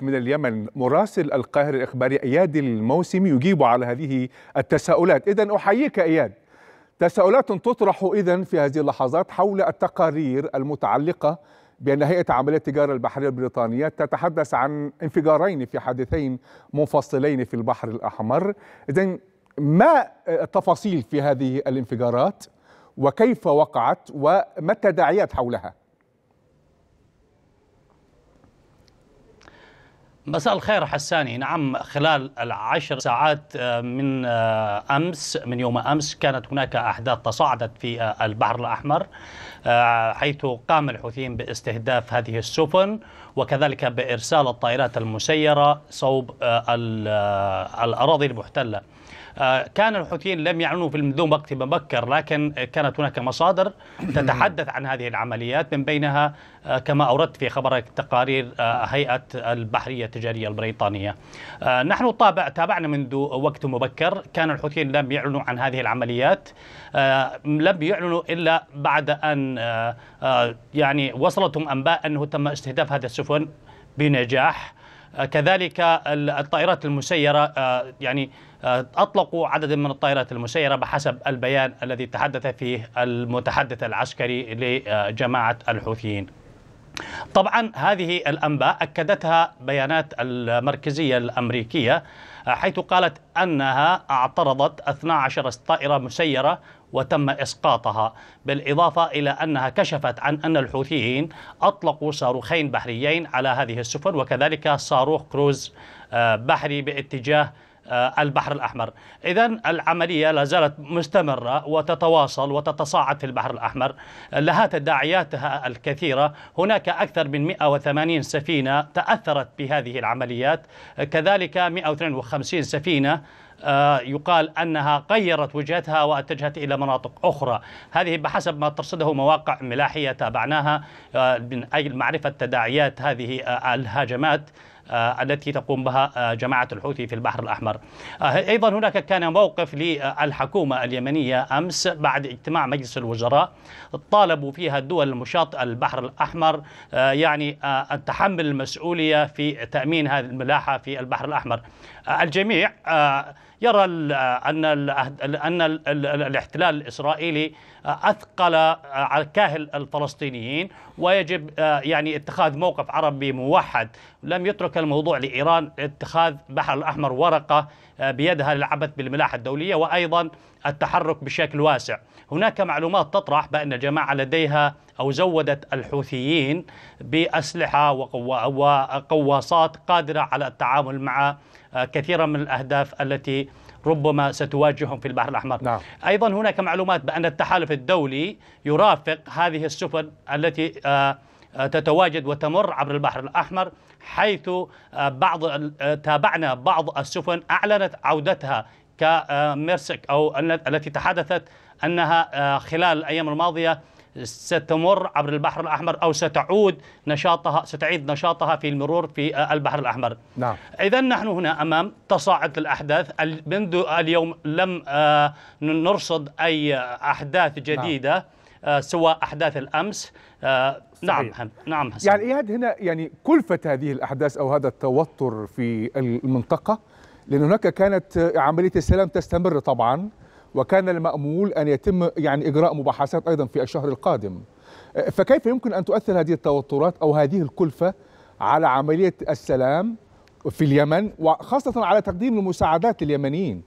من اليمن مراسل القاهرة الإخباري إياد الموسم يجيب على هذه التساؤلات إذا أحييك إياد تساؤلات تطرح إذا في هذه اللحظات حول التقارير المتعلقة بأن هيئة عملية التجارة البحرية البريطانية تتحدث عن انفجارين في حادثين منفصلين في البحر الأحمر إذا ما التفاصيل في هذه الانفجارات وكيف وقعت وما التداعيات حولها؟ مساء الخير حساني نعم خلال العشر ساعات آه، من آه، أمس من يوم أمس كانت هناك أحداث تصاعدت في آه، البحر الأحمر حيث قام الحوثيين باستهداف هذه السفن وكذلك بإرسال الطائرات المسيرة صوب الأراضي المحتلة آه، كان الحوثيين لم يعلنوا في منذ وقت مبكر لكن كانت هناك مصادر تتحدث عن هذه العمليات من بينها آه، كما أوردت في خبرك تقارير آه، هيئة البحرية التجارية البريطانية نحن طابع تابعنا منذ وقت مبكر كان الحوثيين لم يعلنوا عن هذه العمليات لم يعلنوا إلا بعد أن يعني وصلتهم أنباء أنه تم استهداف هذه السفن بنجاح كذلك الطائرات المسيرة آه، يعني آه، أطلقوا عدد من الطائرات المسيرة بحسب البيان الذي تحدث فيه المتحدث العسكري لجماعة الحوثيين طبعا هذه الأنباء أكدتها بيانات المركزية الأمريكية آه، حيث قالت أنها اعترضت 12 طائرة مسيرة وتم إسقاطها بالإضافة إلى أنها كشفت عن أن الحوثيين أطلقوا صاروخين بحريين على هذه السفن وكذلك صاروخ كروز آه، بحري باتجاه آه، البحر الأحمر إذا العملية لا زالت مستمرة وتتواصل وتتصاعد في البحر الأحمر لها تداعياتها الكثيرة هناك أكثر من 180 سفينة تأثرت بهذه العمليات كذلك 152 سفينة آه، يقال أنها غيرت وجهتها واتجهت إلى مناطق أخرى هذه بحسب ما ترصده مواقع ملاحية تابعناها آه، من أجل معرفة تداعيات هذه الهجمات آه، التي تقوم بها آه، جماعة الحوثي في البحر الأحمر آه، أيضا هناك كان موقف للحكومة اليمنية أمس بعد اجتماع مجلس الوزراء طالبوا فيها الدول المشاط البحر الأحمر يعني أن تحمل المسؤولية في تأمين هذه الملاحة في البحر الأحمر الجميع يرى أن أن الاحتلال الإسرائيلي آه، أثقل آه، على كاهل الفلسطينيين ويجب آه، يعني اتخاذ موقف عربي موحد لم يترك الموضوع لإيران اتخاذ بحر الأحمر ورقة بيدها للعبث بالملاحة الدولية وأيضا التحرك بشكل واسع هناك معلومات تطرح بأن الجماعة لديها أو زودت الحوثيين بأسلحة وقواصات قادرة على التعامل مع آه، كثيرا من الأهداف التي ربما ستواجههم في البحر الأحمر نعم. أيضا هناك معلومات بأن التحالف الدولي يرافق هذه السفن التي آه، آه، تتواجد وتمر عبر البحر الأحمر حيث بعض تابعنا بعض السفن أعلنت عودتها كميرسك أو التي تحدثت أنها آه، خلال الأيام الماضية ستمر عبر البحر الأحمر أو ستعود نشاطها ستعيد نشاطها في المرور في آه، البحر الأحمر نعم. إذا نحن هنا أمام تصاعد الأحداث منذ اليوم لم آه، نرصد أي أحداث نعم. جديدة نعم. سوى أحداث الأمس نعم نعم حسن. يعني إياد هنا يعني كلفة هذه الأحداث أو هذا التوتر في المنطقة لأن هناك كانت عملية السلام تستمر طبعا وكان المأمول أن يتم يعني إجراء مباحثات أيضا في الشهر القادم فكيف يمكن أن تؤثر هذه التوترات أو هذه الكلفة على عملية السلام في اليمن وخاصة على تقديم المساعدات لليمنيين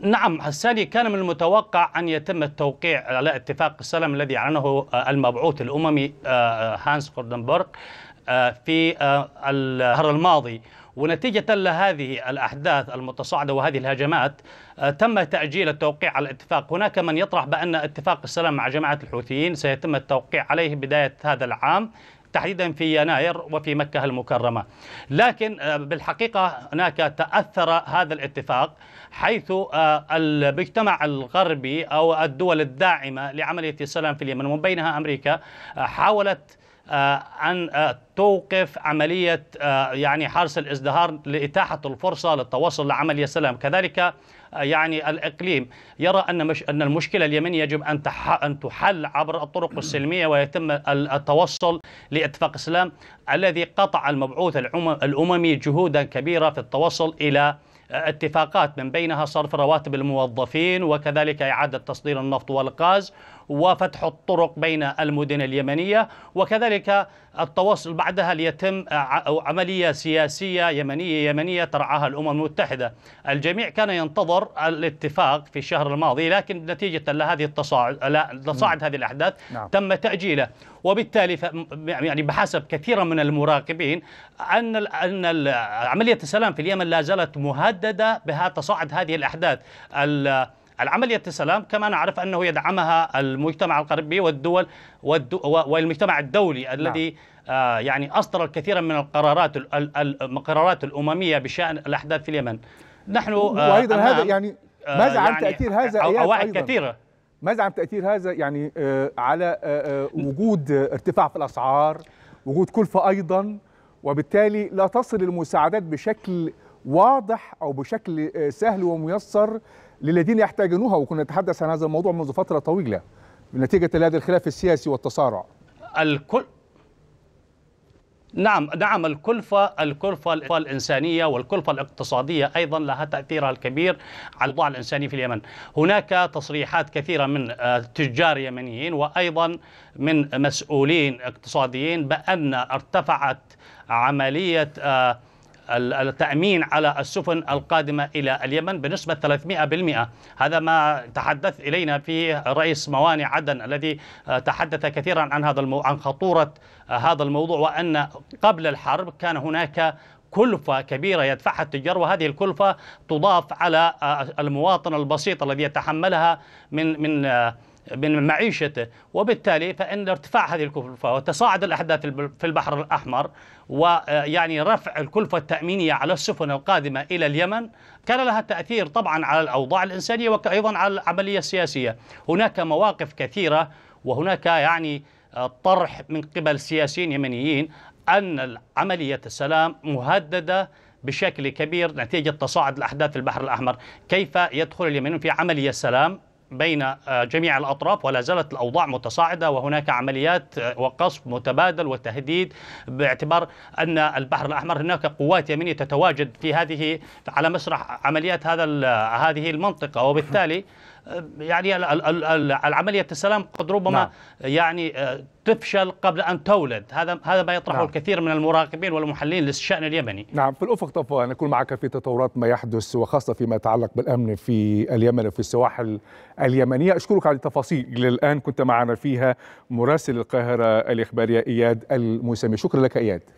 نعم الثاني كان من المتوقع أن يتم التوقيع على اتفاق السلام الذي أعلنه آه، المبعوث الأممي آه، هانس كوردنبرغ آه، في الشهر الماضي ونتيجة لهذه الأحداث المتصاعدة وهذه الهجمات تم تأجيل التوقيع على الاتفاق هناك من يطرح بأن اتفاق السلام مع جماعة الحوثيين سيتم التوقيع عليه بداية هذا العام تحديدا في يناير وفي مكة المكرمة لكن آه، بالحقيقة هناك تأثر هذا الاتفاق حيث آه، المجتمع الغربي أو الدول الداعمة لعملية السلام في اليمن ومن بينها أمريكا آه، حاولت أن آه، آه، توقف عملية آه، يعني حرس الازدهار لإتاحة الفرصة للتوصل لعملية سلام كذلك يعني الإقليم يرى أن مش أن المشكلة اليمنية يجب أن أن تحل عبر الطرق السلمية ويتم التوصل لاتفاق السلام الذي قطع المبعوث الأممي جهودا كبيرة في التوصل إلى اتفاقات من بينها صرف رواتب الموظفين وكذلك إعادة تصدير النفط والغاز وفتح الطرق بين المدن اليمنية وكذلك التواصل بعدها ليتم عملية سياسية يمنية يمنية ترعاها الأمم المتحدة الجميع كان ينتظر الاتفاق في الشهر الماضي لكن نتيجة لهذه التصاعد لصاعد تصاعد هذه الأحداث نعم. تم تأجيله وبالتالي يعني بحسب كثير من المراقبين أن أن عملية السلام في اليمن لا زالت مهددة بها تصاعد هذه الأحداث العملية السلام كما نعرف أنه يدعمها المجتمع الغربي والدول والمجتمع الدولي نعم. الذي آه، يعني أصدر الكثير من القرارات القرارات الأممية بشأن الأحداث في اليمن نحن آه، وأيضا هذا يعني آه، ماذا عن يعني تأثير هذا أيضا كثيرة ماذا عن تأثير هذا يعني على وجود ارتفاع في الأسعار وجود كلفة أيضا وبالتالي لا تصل المساعدات بشكل واضح او بشكل آه، سهل وميسر للذين يحتاجونها وكنا نتحدث عن هذا الموضوع منذ فتره طويله نتيجه لهذا الخلاف السياسي والتصارع الكل نعم نعم الكلفة الكلفة الإنسانية والكلفة الاقتصادية أيضا لها تأثيرها الكبير على الوضع الإنساني في اليمن هناك تصريحات كثيرة من آه، تجار يمنيين وأيضا من مسؤولين اقتصاديين بأن ارتفعت عملية آه، التأمين على السفن القادمة إلى اليمن بنسبة 300% هذا ما تحدث إلينا في رئيس موانئ عدن الذي آه، تحدث كثيرا عن هذا المو... عن خطورة آه، هذا الموضوع وأن قبل الحرب كان هناك كلفة كبيرة يدفعها التجار وهذه الكلفة تضاف على آه، المواطن البسيط الذي يتحملها من من من معيشته وبالتالي فإن ارتفاع هذه الكلفة وتصاعد الأحداث في البحر الأحمر ويعني آه، رفع الكلفة التأمينية على السفن القادمة إلى اليمن كان لها تأثير طبعا على الأوضاع الإنسانية وأيضا على العملية السياسية هناك مواقف كثيرة وهناك يعني آه، طرح من قبل سياسيين يمنيين أن عملية السلام مهددة بشكل كبير نتيجة تصاعد الأحداث في البحر الأحمر كيف يدخل اليمن في عملية سلام بين آه، جميع الأطراف ولا زالت الأوضاع متصاعدة وهناك عمليات آه، وقصف متبادل وتهديد باعتبار أن البحر الأحمر هناك قوات يمنية تتواجد في هذه على مسرح عمليات هذا آه، هذه المنطقة وبالتالي يعني عملية السلام قد ربما نعم. يعني آه، تفشل قبل أن تولد هذا هذا ما يطرحه نعم. الكثير من المراقبين والمحللين للشأن اليمني نعم في الأفق طبعا نكون معك في تطورات ما يحدث وخاصة فيما يتعلق بالأمن في اليمن وفي السواحل اليمنية أشكرك على التفاصيل الآن كنت معنا فيها مراسل القاهرة الإخبارية إياد الموسمي شكرا لك إياد